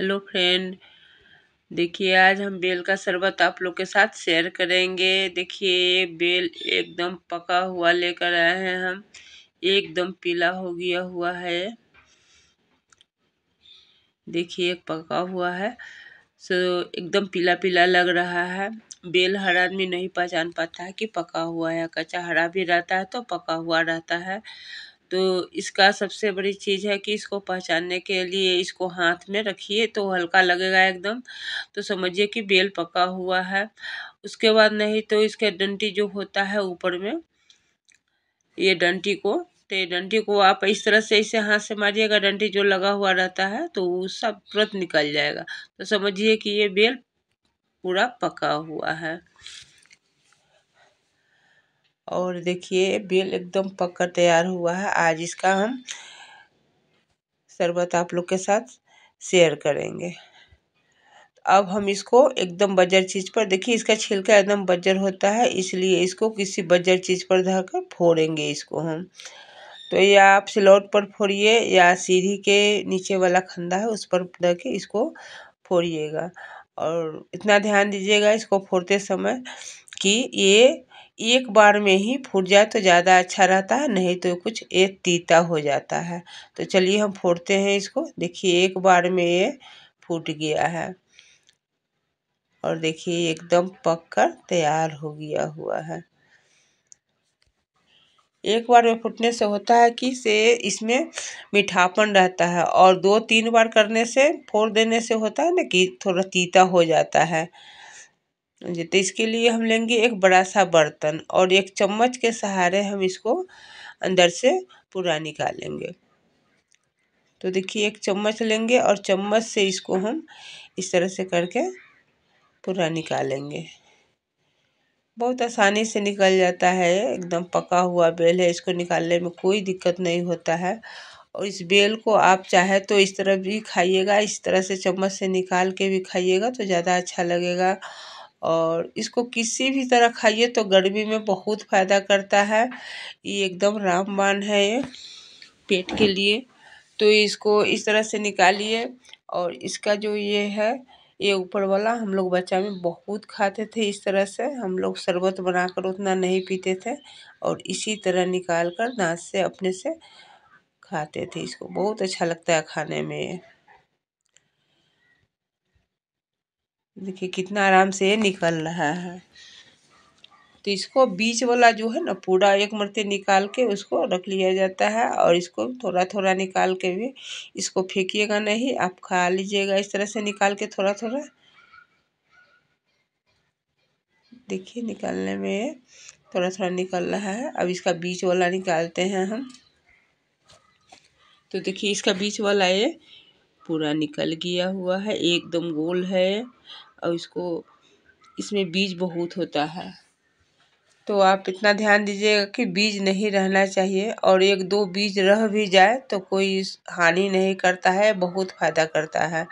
hello friend देखिए आज हम बेल का शरबत आप लोग के साथ शेयर करेंगे देखिए बेल एकदम पका हुआ लेकर आए हैं हम एकदम पीला हो गया हुआ है देखिए एक पका हुआ है सो एकदम पीला पीला लग रहा है बेल हर आदमी नहीं पहचान पाता है कि पका हुआ है कच्चा हरा भी रहता है तो पका हुआ रहता है तो इसका सबसे बड़ी चीज़ है कि इसको पहचानने के लिए इसको हाथ में रखिए तो हल्का लगेगा एकदम तो समझिए कि बेल पका हुआ है उसके बाद नहीं तो इसके डंटी जो होता है ऊपर में ये डंटी को तो ये डंटी को आप इस तरह से इसे हाथ से मारिएगा डंटी जो लगा हुआ रहता है तो वो सब तुरंत निकल जाएगा तो समझिए कि ये बेल पूरा पका हुआ है और देखिए बेल एकदम पककर तैयार हुआ है आज इसका हम शरबत आप लोग के साथ शेयर करेंगे अब हम इसको एकदम बजर चीज़ पर देखिए इसका छिलका एकदम बजर होता है इसलिए इसको किसी बजर चीज़ पर धर कर फोड़ेंगे इसको हम तो ये आप सिलौट पर फोड़िए या सीढ़ी के नीचे वाला खंदा है उस पर धर के इसको फोड़िएगा और इतना ध्यान दीजिएगा इसको फोड़ते समय कि ये एक बार में ही फूट जाए तो ज़्यादा अच्छा रहता है नहीं तो कुछ ये तीता हो जाता है तो चलिए हम फोड़ते हैं इसको देखिए एक बार में ये फूट गया है और देखिए एकदम पक कर तैयार हो गया हुआ है एक बार में फूटने से होता है कि से इसमें मीठापन रहता है और दो तीन बार करने से फोड़ देने से होता है ना कि थोड़ा तीता हो जाता है तो इसके लिए हम लेंगे एक बड़ा सा बर्तन और एक चम्मच के सहारे हम इसको अंदर से पूरा निकालेंगे तो देखिए एक चम्मच लेंगे और चम्मच से इसको हम इस तरह से करके पूरा निकालेंगे बहुत आसानी से निकल जाता है एकदम पका हुआ बेल है इसको निकालने में कोई दिक्कत नहीं होता है और इस बेल को आप चाहे तो इस तरह भी खाइएगा इस तरह से चम्मच से निकाल के भी खाइएगा तो ज़्यादा अच्छा लगेगा और इसको किसी भी तरह खाइए तो गर्मी में बहुत फ़ायदा करता है ये एकदम रामबान है ये पेट के लिए तो इसको इस तरह से निकालिए और इसका जो ये है ये ऊपर वाला हम लोग बच्चा में बहुत खाते थे इस तरह से हम लोग शरबत बनाकर उतना नहीं पीते थे और इसी तरह निकाल कर दाँत से अपने से खाते थे इसको बहुत अच्छा लगता है खाने में देखिए कितना आराम से ये निकल रहा है तो इसको बीच वाला जो है ना पूरा एक मरते निकाल के उसको रख लिया जाता है और इसको थोड़ा थोड़ा निकाल के भी इसको फेंकिएगा नहीं आप खा लीजिएगा इस तरह से निकाल के थोड़ा थोड़ा देखिए निकालने में थोड़ा थोड़ा निकल रहा है अब इसका बीच वाला निकालते हैं हम तो देखिए इसका बीच वाला ये पूरा निकल गया हुआ है एकदम गोल है और इसको इसमें बीज बहुत होता है तो आप इतना ध्यान दीजिएगा कि बीज नहीं रहना चाहिए और एक दो बीज रह भी जाए तो कोई हानि नहीं करता है बहुत फ़ायदा करता है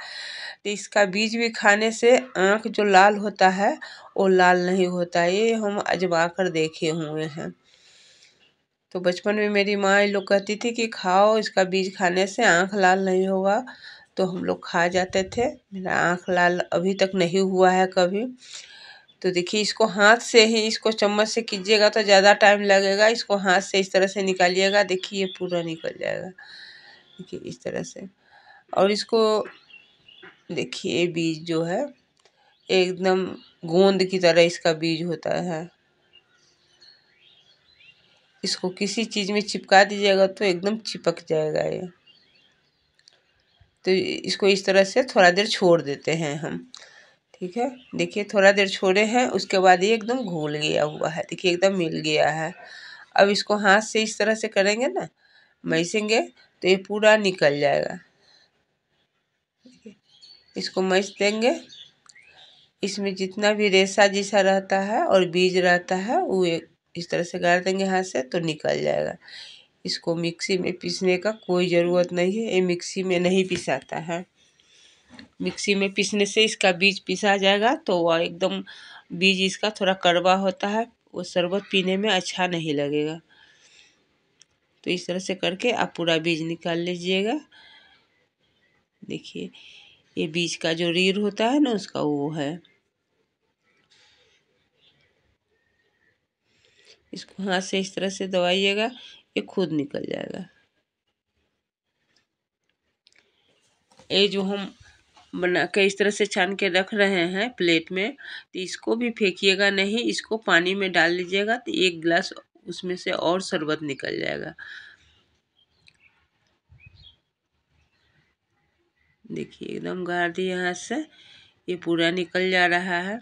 तो इसका बीज भी खाने से आँख जो लाल होता है वो लाल नहीं होता ये हम अजमा कर देखे हुए हैं तो बचपन में मेरी माँ लोग कहती थी कि खाओ इसका बीज खाने से आँख लाल नहीं होगा तो हम लोग खा जाते थे मेरा आँख लाल अभी तक नहीं हुआ है कभी तो देखिए इसको हाथ से ही इसको चम्मच से कीजिएगा तो ज़्यादा टाइम लगेगा इसको हाथ से इस तरह से निकालिएगा देखिए ये पूरा निकल जाएगा देखिए इस तरह से और इसको देखिए बीज जो है एकदम गोंद की तरह इसका बीज होता है इसको किसी चीज़ में चिपका दीजिएगा तो एकदम चिपक जाएगा ये तो इसको इस तरह से थोड़ा देर छोड़ देते हैं हम ठीक है देखिए थोड़ा देर छोड़े हैं उसके बाद ये एकदम घूल गया हुआ है देखिए एकदम मिल गया है अब इसको हाथ से इस तरह से करेंगे ना मैसेंगे तो ये पूरा निकल जाएगा इसको मैस देंगे इसमें जितना भी रेशा जैसा रहता है और बीज रहता है वो इस तरह से गाड़ देंगे हाथ से तो निकल जाएगा इसको मिक्सी में पीसने का कोई ज़रूरत नहीं है ये मिक्सी में नहीं पिसाता है मिक्सी में पीसने से इसका बीज पिसा जाएगा तो वह एकदम बीज इसका थोड़ा कड़वा होता है वो शरबत पीने में अच्छा नहीं लगेगा तो इस तरह से करके आप पूरा बीज निकाल लीजिएगा देखिए ये बीज का जो रीर होता है ना उसका वो है इसको हाथ से इस तरह से दबाइएगा ये खुद निकल जाएगा ये जो हम बना के इस तरह से छान के रख रहे हैं प्लेट में तो इसको भी फेंकिएगा नहीं इसको पानी में डाल लीजिएगा तो एक गिलास उसमें से और शरबत निकल जाएगा देखिए एकदम गार दी यहाँ से ये पूरा निकल जा रहा है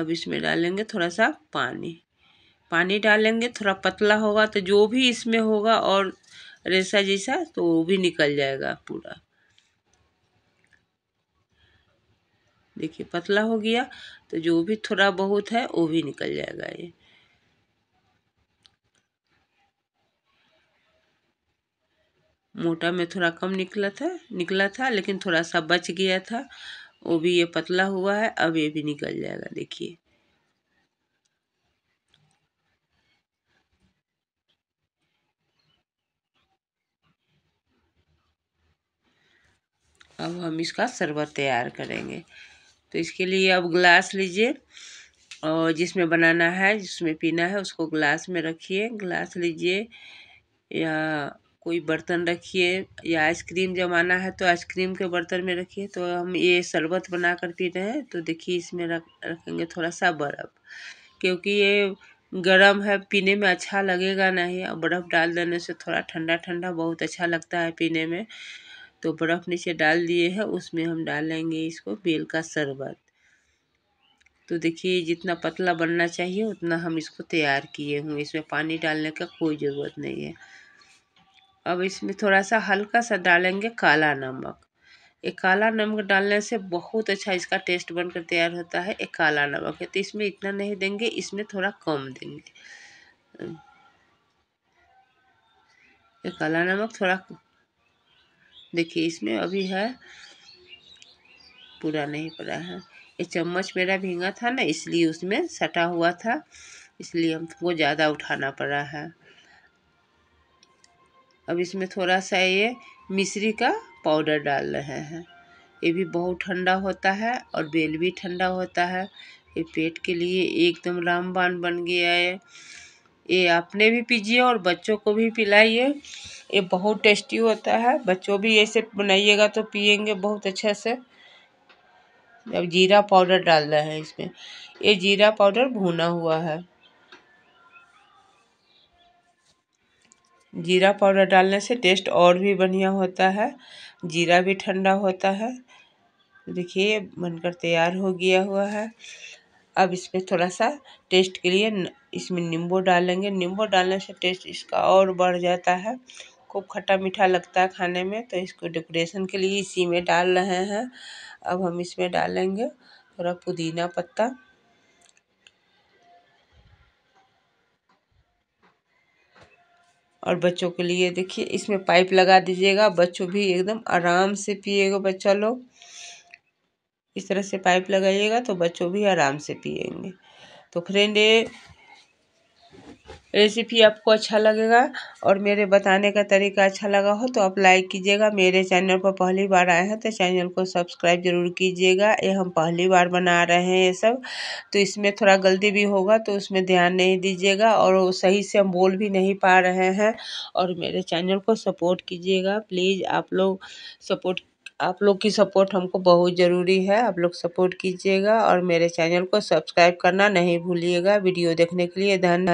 अब इसमें डालेंगे थोड़ा सा पानी पानी डालेंगे थोड़ा पतला होगा तो जो भी इसमें होगा और रेसा जैसा तो वो भी निकल जाएगा पूरा देखिए पतला हो गया तो जो भी थोड़ा बहुत है वो भी निकल जाएगा ये मोटा में थोड़ा कम निकला था निकला था लेकिन थोड़ा सा बच गया था वो भी ये पतला हुआ है अब ये भी निकल जाएगा देखिए अब हम इसका शरबत तैयार करेंगे तो इसके लिए अब ग्लास लीजिए और जिसमें बनाना है जिसमें पीना है उसको ग्लास में रखिए ग्लास लीजिए या कोई बर्तन रखिए या आइसक्रीम जमाना है तो आइसक्रीम के बर्तन में रखिए तो हम ये शरबत बना कर पी रहे हैं तो देखिए इसमें रख रखेंगे थोड़ा सा बर्फ़ क्योंकि ये गर्म है पीने में अच्छा लगेगा नहीं और बर्फ़ डाल देने से थोड़ा ठंडा ठंडा बहुत अच्छा लगता है पीने में तो बर्फ़ नीचे डाल दिए है उसमें हम डालेंगे इसको बेल का शरबत तो देखिए जितना पतला बनना चाहिए उतना हम इसको तैयार किए हूँ इसमें पानी डालने का कोई ज़रूरत नहीं है अब इसमें थोड़ा सा हल्का सा डालेंगे काला नमक ये काला नमक डालने से बहुत अच्छा इसका टेस्ट बनकर तैयार होता है एक काला नमक है तो इसमें इतना नहीं देंगे इसमें थोड़ा कम देंगे ये काला नमक थोड़ा देखिए इसमें अभी है पूरा नहीं पड़ा है ये चम्मच मेरा भींगा था ना इसलिए उसमें सटा हुआ था इसलिए हमको ज़्यादा उठाना पड़ा है अब इसमें थोड़ा सा ये मिश्री का पाउडर डाल रहे हैं ये भी बहुत ठंडा होता है और बेल भी ठंडा होता है ये पेट के लिए एकदम रामबान बन गया है ये आपने भी पीजिए और बच्चों को भी पिलाइए ये बहुत टेस्टी होता है बच्चों भी ऐसे बनाइएगा तो पिएंगे बहुत अच्छे से अब जीरा पाउडर डाल रहे हैं इसमें ये जीरा पाउडर भुना हुआ है जीरा पाउडर डालने से टेस्ट और भी बढ़िया होता है जीरा भी ठंडा होता है देखिए बनकर तैयार हो गया हुआ है अब इसमें थोड़ा सा टेस्ट के लिए इसमें नींबू डालेंगे नींबू डालने से टेस्ट इसका और बढ़ जाता है खूब खट्टा मीठा लगता है खाने में तो इसको डेकोरेशन के लिए इसी में डाल रहे हैं अब हम इसमें डालेंगे थोड़ा पुदीना पत्ता और बच्चों के लिए देखिए इसमें पाइप लगा दीजिएगा बच्चों भी एकदम आराम से पिएगा बच्चा लोग इस तरह से पाइप लगाइएगा तो बच्चों भी आराम से पिएंगे तो फ्रेंड ये रेसिपी आपको अच्छा लगेगा और मेरे बताने का तरीका अच्छा लगा हो तो आप लाइक कीजिएगा मेरे चैनल पर पहली बार आए हैं तो चैनल को सब्सक्राइब जरूर कीजिएगा ये हम पहली बार बना रहे हैं ये सब तो इसमें थोड़ा गलती भी होगा तो उसमें ध्यान नहीं दीजिएगा और सही से हम बोल भी नहीं पा रहे हैं और मेरे चैनल को सपोर्ट कीजिएगा प्लीज़ आप लोग सपोर्ट आप लोग की सपोर्ट हमको बहुत ज़रूरी है आप लोग सपोर्ट कीजिएगा और मेरे चैनल को सब्सक्राइब करना नहीं भूलिएगा वीडियो देखने के लिए धन धन